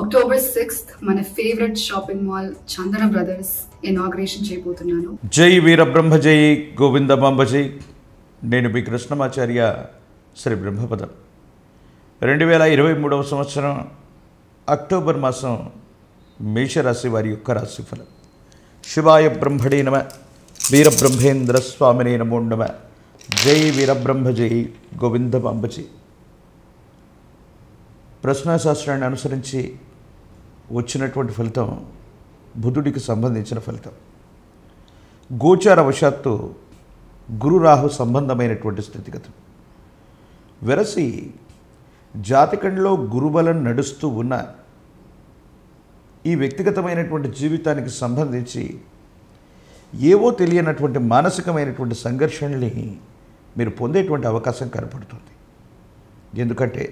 October sixth మన favourite shopping mall Chandana brothers inauguration చేయబోతున్నాను జై వీర జై గోవింద జై నేను మీ కృష్ణమాచార్య శ్రీ బ్రహ్మపదం రెండు వేల ఇరవై మూడవ సంవత్సరం అక్టోబర్ మాసం మేషరాశి వారి యొక్క రాశిఫలం శివాయ బ్రహ్మడే నమ వీరబ్రహ్మేంద్ర స్వామినే నమో నమ జై వీరబ్రహ్మ గోవింద బాంబజీ ప్రశ్నాశాస్త్రాన్ని అనుసరించి వచ్చినటువంటి ఫలితం బుధుడికి సంబంధించిన ఫలితం గోచార వశాత్తు గురురాహు సంబంధమైనటువంటి స్థితిగతం వెరసి జాతకంలో గురుబలం నడుస్తూ ఉన్న ఈ వ్యక్తిగతమైనటువంటి జీవితానికి సంబంధించి ఏవో తెలియనటువంటి మానసికమైనటువంటి సంఘర్షణని మీరు పొందేటువంటి అవకాశం కనపడుతుంది ఎందుకంటే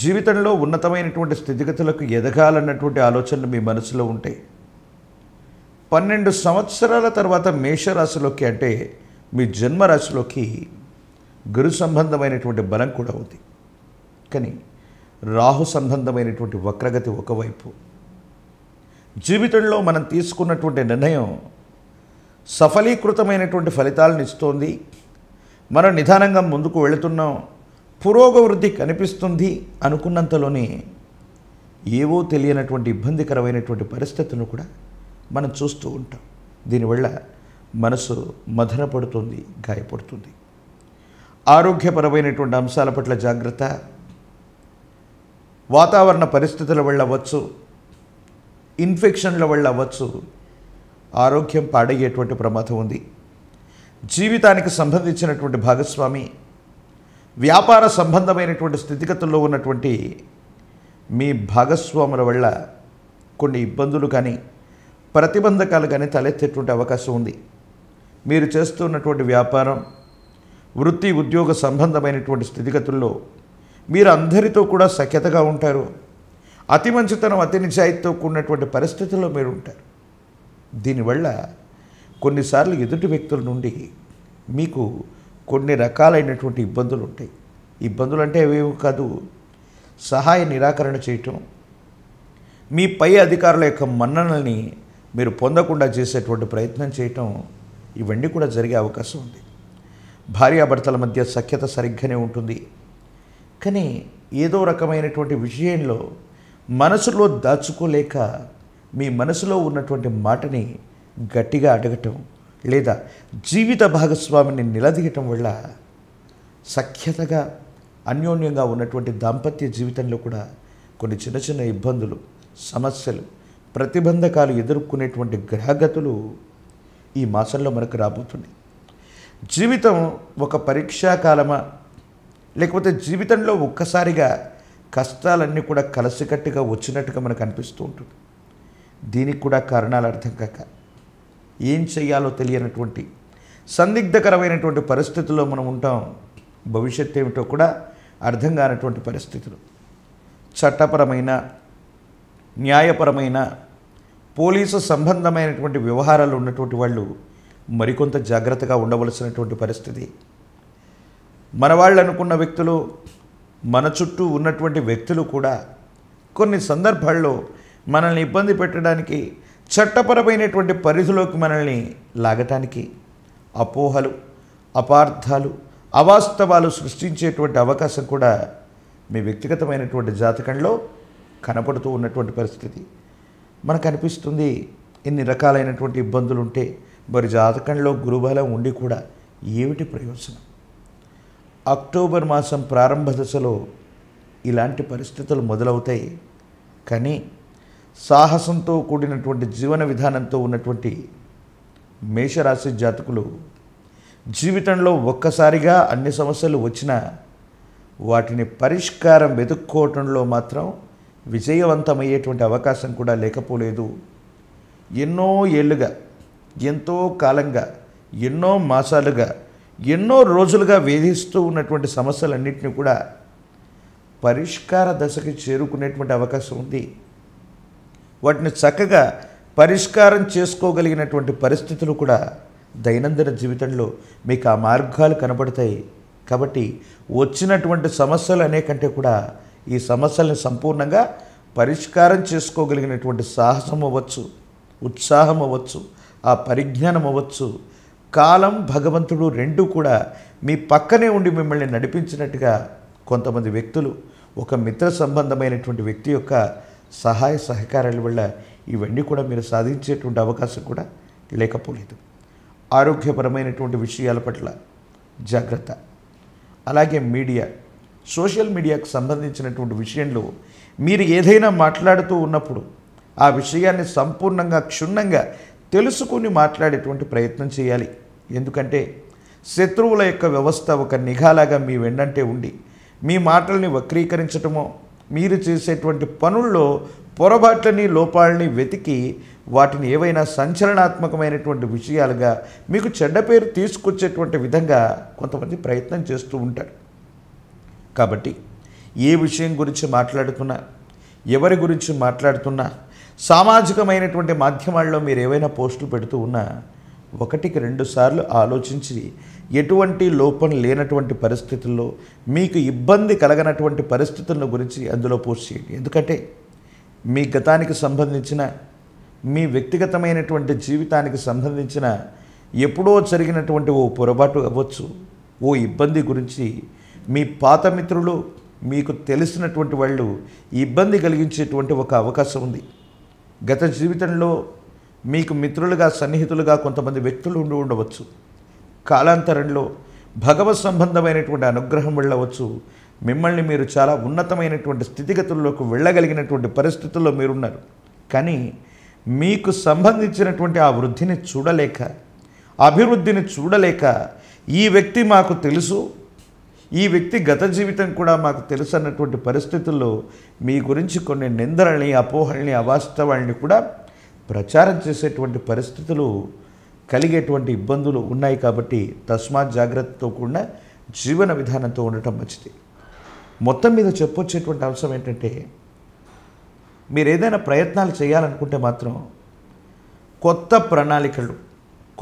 జీవితంలో ఉన్నతమైనటువంటి స్థితిగతులకు ఎదగాలన్నటువంటి ఆలోచనలు మీ మనసులో ఉంటాయి పన్నెండు సంవత్సరాల తర్వాత మేషరాశిలోకి అంటే మీ జన్మరాశిలోకి గురు సంబంధమైనటువంటి బలం కూడా ఉంది కానీ రాహు సంబంధమైనటువంటి వక్రగతి ఒకవైపు జీవితంలో మనం తీసుకున్నటువంటి నిర్ణయం సఫలీకృతమైనటువంటి ఫలితాలను ఇస్తోంది మనం నిదానంగా ముందుకు వెళుతున్నాం పురోగవృద్ధి కనిపిస్తుంది అనుకున్నంతలోనే ఏవో తెలియనటువంటి ఇబ్బందికరమైనటువంటి పరిస్థితులను కూడా మనం చూస్తూ ఉంటాం దీనివల్ల మనసు మధన పడుతుంది గాయపడుతుంది ఆరోగ్యపరమైనటువంటి అంశాల పట్ల జాగ్రత్త వాతావరణ పరిస్థితుల వల్ల అవ్వచ్చు ఇన్ఫెక్షన్ల వల్ల అవ్వచ్చు ఆరోగ్యం పాడయ్యేటువంటి ప్రమాదం ఉంది జీవితానికి సంబంధించినటువంటి భాగస్వామి వ్యాపార సంబంధమైనటువంటి స్థితిగతుల్లో ఉన్నటువంటి మీ భాగస్వాముల వల్ల కొన్ని ఇబ్బందులు కానీ ప్రతిబంధకాలు కానీ తలెత్తేటువంటి అవకాశం ఉంది మీరు చేస్తున్నటువంటి వ్యాపారం వృత్తి ఉద్యోగ సంబంధమైనటువంటి స్థితిగతుల్లో మీరు అందరితో కూడా సఖ్యతగా ఉంటారు అతి మంచితనం అతి నిజాయితీతో కూడినటువంటి పరిస్థితుల్లో మీరు ఉంటారు దీనివల్ల కొన్నిసార్లు ఎదుటి వ్యక్తుల నుండి మీకు కొన్ని రకాలైనటువంటి ఇబ్బందులు ఉంటాయి ఇబ్బందులు అంటే అవేవి కాదు సహాయ నిరాకరణ చేయటం మీ పై అధికారుల యొక్క మన్ననల్ని మీరు పొందకుండా చేసేటువంటి ప్రయత్నం చేయటం ఇవన్నీ కూడా జరిగే అవకాశం ఉంది భార్యాభర్తల మధ్య సఖ్యత సరిగ్గానే ఉంటుంది కానీ ఏదో రకమైనటువంటి విషయంలో మనసులో దాచుకోలేక మీ మనసులో ఉన్నటువంటి మాటని గట్టిగా అడగటం లేదా జీవిత భాగస్వామిని నిలదీయటం వల్ల సఖ్యతగా అన్యోన్యంగా ఉన్నటువంటి దాంపత్య జీవితంలో కూడా కొన్ని చిన్న చిన్న ఇబ్బందులు సమస్యలు ప్రతిబంధకాలు ఎదుర్కొనేటువంటి గ్రహగతులు ఈ మాసంలో మనకు రాబోతున్నాయి జీవితం ఒక పరీక్షాకాలమా లేకపోతే జీవితంలో ఒక్కసారిగా కష్టాలన్నీ కూడా కలసికట్టుగా వచ్చినట్టుగా మనకు అనిపిస్తూ ఉంటుంది దీనికి కూడా కారణాలు అర్థం కాక ఏం చేయాలో తెలియనటువంటి సందిగ్ధకరమైనటువంటి పరిస్థితుల్లో మనం ఉంటాం భవిష్యత్ ఏమిటో కూడా అర్థం కానటువంటి పరిస్థితులు చట్టపరమైన న్యాయపరమైన పోలీసు సంబంధమైనటువంటి వ్యవహారాలు ఉన్నటువంటి వాళ్ళు మరికొంత జాగ్రత్తగా ఉండవలసినటువంటి పరిస్థితి మన వాళ్ళు అనుకున్న వ్యక్తులు మన చుట్టూ ఉన్నటువంటి వ్యక్తులు కూడా కొన్ని సందర్భాల్లో మనల్ని ఇబ్బంది పెట్టడానికి చట్టపరమైనటువంటి పరిధిలోకి మనల్ని లాగటానికి అపోహలు అపార్థాలు అవాస్తవాలు సృష్టించేటువంటి అవకాశం కూడా మీ వ్యక్తిగతమైనటువంటి జాతకంలో కనపడుతూ ఉన్నటువంటి పరిస్థితి మనకు అనిపిస్తుంది ఎన్ని రకాలైనటువంటి ఇబ్బందులు ఉంటే మరి జాతకంలో గురుబలం ఉండి కూడా ఏమిటి ప్రయోజనం అక్టోబర్ మాసం ప్రారంభ దశలో ఇలాంటి పరిస్థితులు మొదలవుతాయి కానీ సాహసంతో కూడినటువంటి జీవన విధానంతో ఉన్నటువంటి మేషరాశి జాతకులు జీవితంలో ఒక్కసారిగా అన్ని సమస్యలు వచ్చినా వాటిని పరిష్కారం వెతుక్కోవటంలో మాత్రం విజయవంతమయ్యేటువంటి అవకాశం కూడా లేకపోలేదు ఎన్నో ఏళ్ళుగా ఎంతో కాలంగా ఎన్నో మాసాలుగా ఎన్నో రోజులుగా వేధిస్తూ ఉన్నటువంటి సమస్యలన్నింటినీ కూడా పరిష్కార దశకి చేరుకునేటువంటి అవకాశం ఉంది వాటిని చక్కగా పరిష్కారం చేసుకోగలిగినటువంటి పరిస్థితులు కూడా దైనందిన జీవితంలో మీకు ఆ మార్గాలు కనబడతాయి కాబట్టి వచ్చినటువంటి సమస్యలు అనేకంటే కూడా ఈ సమస్యల్ని సంపూర్ణంగా పరిష్కారం చేసుకోగలిగినటువంటి సాహసం అవ్వచ్చు ఉత్సాహం అవ్వచ్చు ఆ పరిజ్ఞానం అవ్వచ్చు కాలం భగవంతుడు రెండు కూడా మీ పక్కనే ఉండి మిమ్మల్ని నడిపించినట్టుగా కొంతమంది వ్యక్తులు ఒక మిత్ర సంబంధమైనటువంటి వ్యక్తి యొక్క సహాయ సహకారాల వల్ల ఇవన్నీ కూడా మీరు సాధించేటువంటి అవకాశం కూడా లేకపోలేదు ఆరోగ్యపరమైనటువంటి విషయాల పట్ల జాగ్రత్త అలాగే మీడియా సోషల్ మీడియాకు సంబంధించినటువంటి విషయంలో మీరు ఏదైనా మాట్లాడుతూ ఉన్నప్పుడు ఆ విషయాన్ని సంపూర్ణంగా క్షుణ్ణంగా తెలుసుకుని మాట్లాడేటువంటి ప్రయత్నం చేయాలి ఎందుకంటే శత్రువుల యొక్క వ్యవస్థ ఒక నిఘాలాగా మీ వెండంటే ఉండి మీ మాటల్ని వక్రీకరించటమో మీరు చేసేటువంటి పనుల్లో పొరపాట్లని లోపాలని వెతికి వాటిని ఏవైనా సంచలనాత్మకమైనటువంటి విషయాలుగా మీకు చెడ్డ పేరు తీసుకొచ్చేటువంటి విధంగా కొంతమంది ప్రయత్నం చేస్తూ ఉంటారు కాబట్టి ఏ విషయం గురించి మాట్లాడుతున్నా ఎవరి గురించి మాట్లాడుతున్నా సామాజికమైనటువంటి మాధ్యమాల్లో మీరు ఏవైనా పోస్టులు పెడుతూ ఉన్నా ఒకటికి రెండు సార్లు ఆలోచించి ఎటువంటి లోపం లేనటువంటి పరిస్థితుల్లో మీకు ఇబ్బంది కలగనటువంటి పరిస్థితుల గురించి అందులో పోస్ట్ చేయండి ఎందుకంటే మీ గతానికి సంబంధించిన మీ వ్యక్తిగతమైనటువంటి జీవితానికి సంబంధించిన ఎప్పుడో జరిగినటువంటి ఓ పొరపాటు అవ్వచ్చు ఓ ఇబ్బంది గురించి మీ పాత మిత్రులు మీకు తెలిసినటువంటి వాళ్ళు ఇబ్బంది కలిగించేటువంటి ఒక అవకాశం ఉంది గత జీవితంలో మీకు మిత్రులుగా సన్నిహితులుగా కొంతమంది వ్యక్తులు ఉండి ఉండవచ్చు కాలాంతరంలో భగవత్ సంబంధమైనటువంటి అనుగ్రహం వెళ్ళవచ్చు మిమ్మల్ని మీరు చాలా ఉన్నతమైనటువంటి స్థితిగతుల్లోకి వెళ్ళగలిగినటువంటి పరిస్థితుల్లో మీరున్నారు కానీ మీకు సంబంధించినటువంటి ఆ వృద్ధిని చూడలేక అభివృద్ధిని చూడలేక ఈ వ్యక్తి మాకు తెలుసు ఈ వ్యక్తి గత జీవితం కూడా మాకు తెలుసు అన్నటువంటి పరిస్థితుల్లో మీ గురించి కొన్ని నిందలని అపోహల్ని అవాస్తవాల్ని కూడా ప్రచారం చేసేటువంటి పరిస్థితులు కలిగేటువంటి ఇబ్బందులు ఉన్నాయి కాబట్టి తస్మాత్ జాగ్రత్తతో కూడిన జీవన విధానంతో ఉండటం మంచిది మొత్తం మీద చెప్పొచ్చేటువంటి అంశం ఏంటంటే మీరు ఏదైనా ప్రయత్నాలు చేయాలనుకుంటే మాత్రం కొత్త ప్రణాళికలు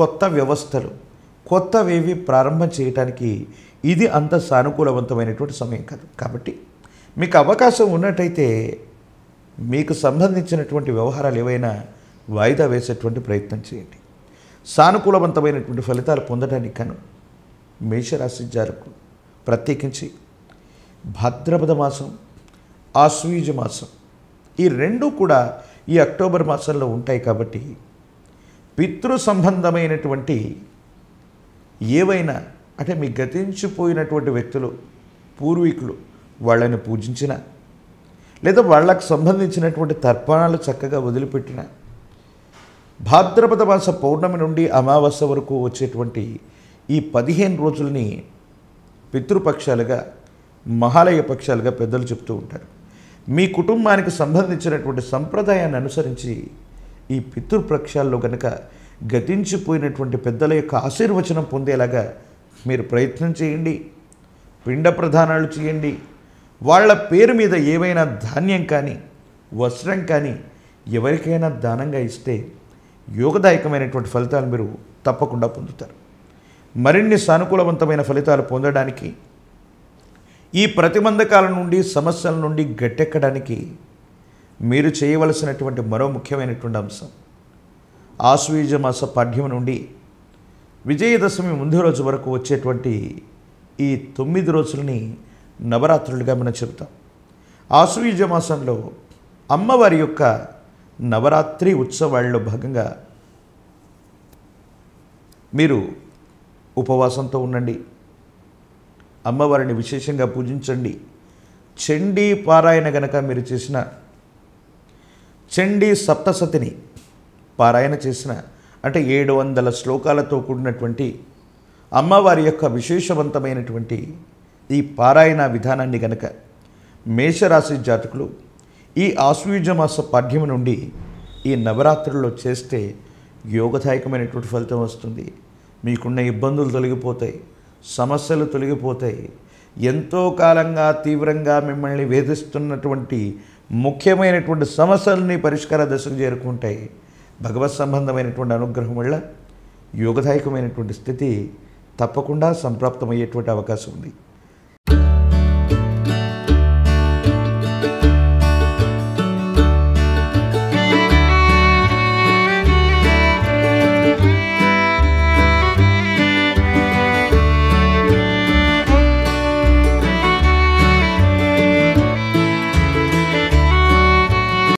కొత్త వ్యవస్థలు కొత్తవేవి ప్రారంభం చేయడానికి ఇది అంత సానుకూలవంతమైనటువంటి సమయం కాదు కాబట్టి మీకు అవకాశం ఉన్నట్టయితే మీకు సంబంధించినటువంటి వ్యవహారాలు ఏవైనా వాయిదా వేసేటువంటి ప్రయత్నం చేయండి సానుకూలవంతమైనటువంటి ఫలితాలు పొందడానికి కను మేషరాశి జాలకు ప్రత్యేకించి భాద్రపద మాసం ఆశ్వీజ మాసం ఈ రెండూ కూడా ఈ అక్టోబర్ మాసంలో ఉంటాయి కాబట్టి పితృ సంబంధమైనటువంటి ఏవైనా అంటే మీ గతించిపోయినటువంటి వ్యక్తులు పూర్వీకులు వాళ్ళని పూజించిన లేదా వాళ్ళకు సంబంధించినటువంటి తర్పణాలు చక్కగా వదిలిపెట్టినా భాద్రపద మాస పౌర్ణమి నుండి అమావాస్య వరకు వచ్చేటువంటి ఈ పదిహేను రోజుల్ని పితృపక్షాలుగా మహాలయ పక్షాలుగా పెద్దలు చెప్తూ ఉంటారు మీ కుటుంబానికి సంబంధించినటువంటి సంప్రదాయాన్ని అనుసరించి ఈ పితృపక్షాల్లో కనుక గతించిపోయినటువంటి పెద్దల యొక్క ఆశీర్వచనం పొందేలాగా మీరు ప్రయత్నం చేయండి పిండ ప్రధానాలు చేయండి వాళ్ళ పేరు మీద ఏవైనా ధాన్యం కానీ వస్త్రం కానీ ఎవరికైనా దానంగా ఇస్తే యోగదాయకమైనటువంటి ఫలితాలు మీరు తప్పకుండా పొందుతారు మరిన్ని సానుకూలవంతమైన ఫలితాలు పొందడానికి ఈ ప్రతిబంధకాల నుండి సమస్యల నుండి గట్టెక్కడానికి మీరు చేయవలసినటువంటి మరో ముఖ్యమైనటువంటి అంశం ఆశ్వీజ మాస పాఠ్యం నుండి విజయదశమి ముందు రోజు వరకు వచ్చేటువంటి ఈ తొమ్మిది రోజులని నవరాత్రులుగా మనం చెబుతాం ఆశ్వీజ మాసంలో అమ్మవారి యొక్క నవరాత్రి ఉత్సవాల్లో భాగంగా మీరు ఉపవాసంతో ఉండండి అమ్మవారిని విశేషంగా పూజించండి చండీ పారాయణ గనక మీరు చేసిన చండీ సప్తసతిని పారాయణ చేసిన అంటే ఏడు వందల శ్లోకాలతో కూడినటువంటి అమ్మవారి యొక్క విశేషవంతమైనటువంటి ఈ పారాయణ విధానాన్ని గనక మేషరాశి జాతకులు ఈ ఆశ్వీజ మాస పాఠ్యం నుండి ఈ నవరాత్రుల్లో చేస్తే యోగదాయకమైనటువంటి ఫలితం వస్తుంది మీకున్న ఇబ్బందులు తొలగిపోతాయి సమస్యలు తొలగిపోతాయి ఎంతో కాలంగా తీవ్రంగా మిమ్మల్ని వేధిస్తున్నటువంటి ముఖ్యమైనటువంటి సమస్యలని పరిష్కార దశకు చేరుకుంటాయి భగవత్ సంబంధమైనటువంటి అనుగ్రహం వల్ల యోగదాయకమైనటువంటి స్థితి తప్పకుండా సంప్రాప్తమయ్యేటువంటి అవకాశం ఉంది